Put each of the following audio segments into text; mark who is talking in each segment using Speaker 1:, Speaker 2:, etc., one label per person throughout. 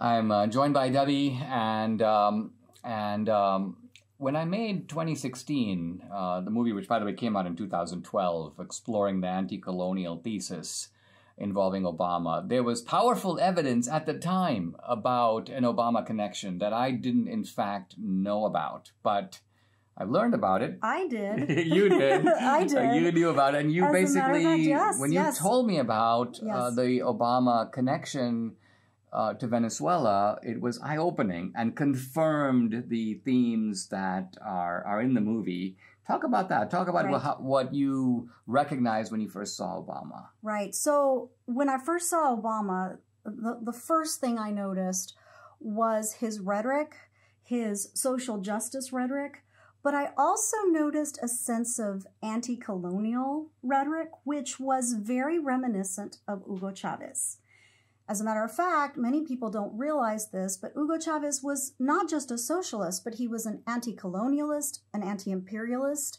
Speaker 1: I'm uh, joined by Debbie, and um, and um, when I made 2016, uh, the movie, which by the way came out in 2012, exploring the anti-colonial thesis involving Obama, there was powerful evidence at the time about an Obama connection that I didn't, in fact, know about, but. I learned about it.
Speaker 2: I did. you did. I did. Uh, you
Speaker 1: knew about it. And you As basically, fact, yes, when yes. you told me about uh, yes. the Obama connection, uh, to Venezuela, it was eye opening and confirmed the themes that are, are in the movie. Talk about that. Talk about right. what, what you recognized when you first saw Obama.
Speaker 2: Right. So, when I first saw Obama, the, the first thing I noticed was his rhetoric, his social justice rhetoric, but I also noticed a sense of anti colonial rhetoric, which was very reminiscent of Hugo Chavez. As a matter of fact, many people don't realize this, but Hugo Chavez was not just a socialist, but he was an anti colonialist, an anti imperialist.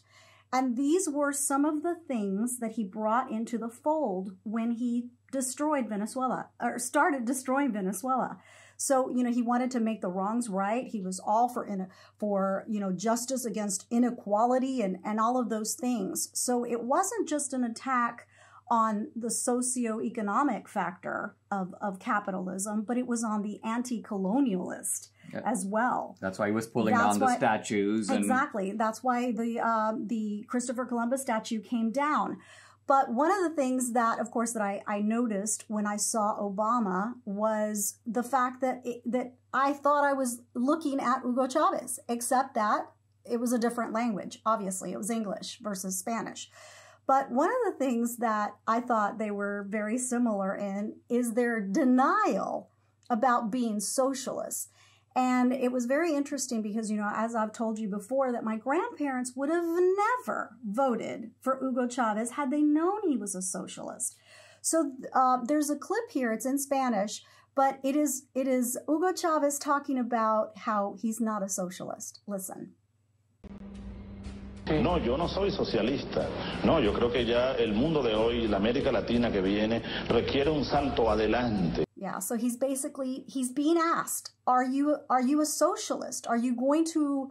Speaker 2: And these were some of the things that he brought into the fold when he destroyed Venezuela or started destroying Venezuela. So, you know, he wanted to make the wrongs right. He was all for in, for, you know, justice against inequality and and all of those things. So, it wasn't just an attack on the socioeconomic factor of, of capitalism, but it was on the anti colonialist yeah. as well.
Speaker 1: That's why he was pulling that's down why, the statues. And... Exactly.
Speaker 2: That's why the, uh, the Christopher Columbus statue came down. But one of the things that, of course, that I, I noticed when I saw Obama was the fact that it, that I thought I was looking at Hugo Chavez, except that it was a different language. Obviously, it was English versus Spanish. But one of the things that I thought they were very similar in is their denial about being socialists. And it was very interesting because, you know, as I've told you before, that my grandparents would have never voted for Hugo Chavez had they known he was a socialist. So uh, there's a clip here, it's in Spanish, but it is, it is Hugo Chavez talking about how he's not a socialist. Listen.
Speaker 1: No, yo no soy socialista. No, yo creo que ya el mundo de hoy, la América Latina que viene, requiere un salto adelante.
Speaker 2: Yeah, so he's basically he's being asked, are you are you a socialist? Are you going to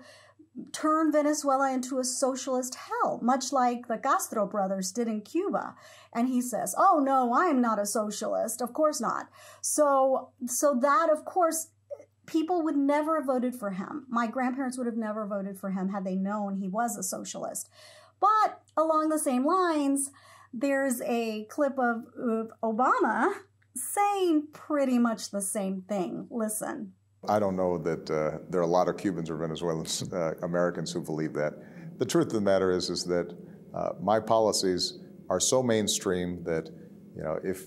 Speaker 2: turn Venezuela into a socialist hell, much like the Castro brothers did in Cuba. And he says, oh no, I am not a socialist. Of course not. So, so that of course people would never have voted for him. My grandparents would have never voted for him had they known he was a socialist. But along the same lines, there's a clip of, of Obama saying pretty much the same thing. Listen.
Speaker 1: I don't know that uh, there are a lot of Cubans or Venezuelans, uh, Americans who believe that. The truth of the matter is, is that uh, my policies are so mainstream that, you know, if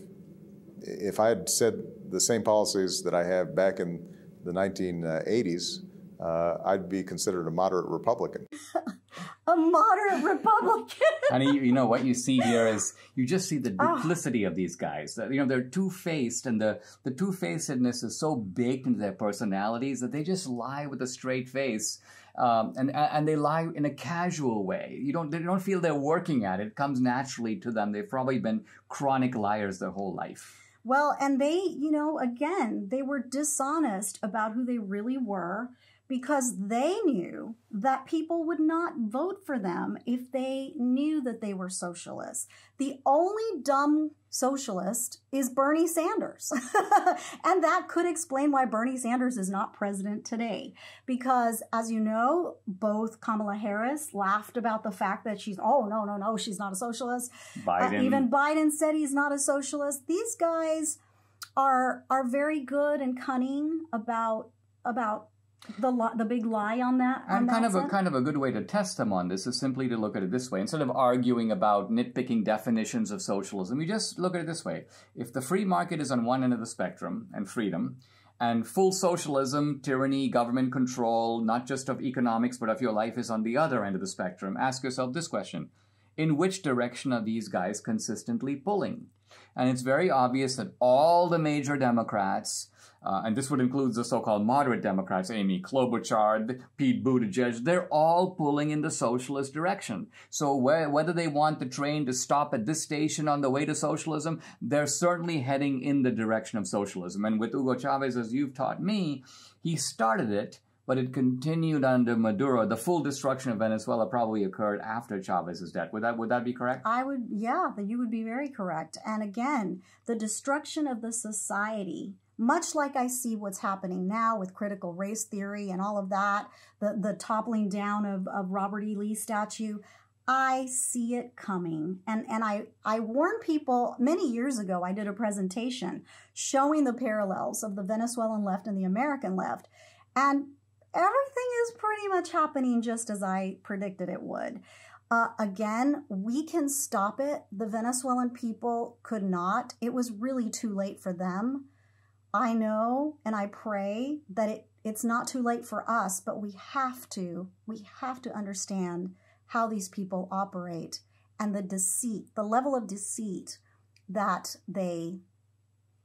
Speaker 1: if I had said the same policies that I have back in the 1980s, uh, I'd be considered a moderate Republican.
Speaker 2: a moderate Republican. Honey,
Speaker 1: you, you know what you see here is you just see the ah. duplicity oh. of these guys. You know they're two faced, and the the two facedness is so baked into their personalities that they just lie with a straight face, um, and and they lie in a casual way. You don't they don't feel they're working at it. It comes naturally to them. They've probably been chronic liars their whole life.
Speaker 2: Well, and they, you know, again, they were dishonest about who they really were because they knew that people would not vote for them if they knew that they were socialists. The only dumb socialist is Bernie Sanders. and that could explain why Bernie Sanders is not president today. Because as you know, both Kamala Harris laughed about the fact that she's, oh, no, no, no, she's not a socialist. Uh, Biden. Uh, even Biden said he's not a socialist. These guys are, are very good and cunning about about the li- the big lie on that. On and kind that of a
Speaker 1: kind of a good way to test them on this is simply to look at it this way. Instead of arguing about nitpicking definitions of socialism, you just look at it this way: if the free market is on one end of the spectrum and freedom. And full socialism, tyranny, government control, not just of economics, but of your life, is on the other end of the spectrum. Ask yourself this question In which direction are these guys consistently pulling? And it's very obvious that all the major Democrats, uh, and this would include the so-called moderate Democrats, Amy Klobuchar, Pete Buttigieg, they're all pulling in the socialist direction. So wh whether they want the train to stop at this station on the way to socialism, they're certainly heading in the direction of socialism. And with Hugo Chavez, as you've taught me, he started it but it continued under Maduro. The full destruction of Venezuela probably occurred after Chavez's death. Would that would that be correct? I would,
Speaker 2: yeah, you would be very correct. And again, the destruction of the society. Much like I see what's happening now with critical race theory and all of that, the, the toppling down of, of Robert E. Lee statue, I see it coming. And, and I, I warn people many years ago, I did a presentation showing the parallels of the Venezuelan left and the American left. And everything is pretty much happening just as I predicted it would. Uh, again, we can stop it. The Venezuelan people could not. It was really too late for them. I know and I pray that it, it's not too late for us, but we have to. We have to understand how these people operate and the deceit, the level of deceit that they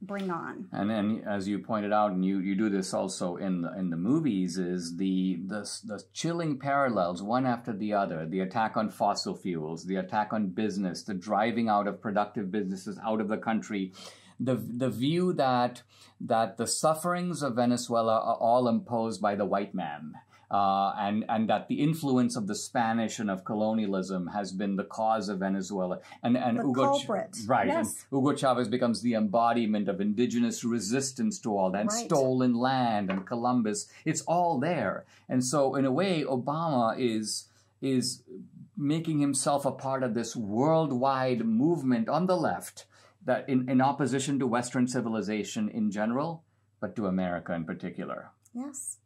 Speaker 2: bring on.
Speaker 1: And then, as you pointed out, and you, you do this also in the, in the movies, is the, the the chilling parallels one after the other: the attack on fossil fuels, the attack on business, the driving out of productive businesses out of the country. The, the view that that the sufferings of Venezuela are all imposed by the white man uh, and and that the influence of the Spanish and of colonialism has been the cause of Venezuela. And and the Hugo Ch- right, yes. and Hugo Chavez becomes the embodiment of indigenous resistance to all that, right. stolen land and Columbus. It's all there, and so in a way, Obama is is making himself a part of this worldwide movement on the left that in, in opposition to Western civilization in general, but to America in particular.
Speaker 2: Yes.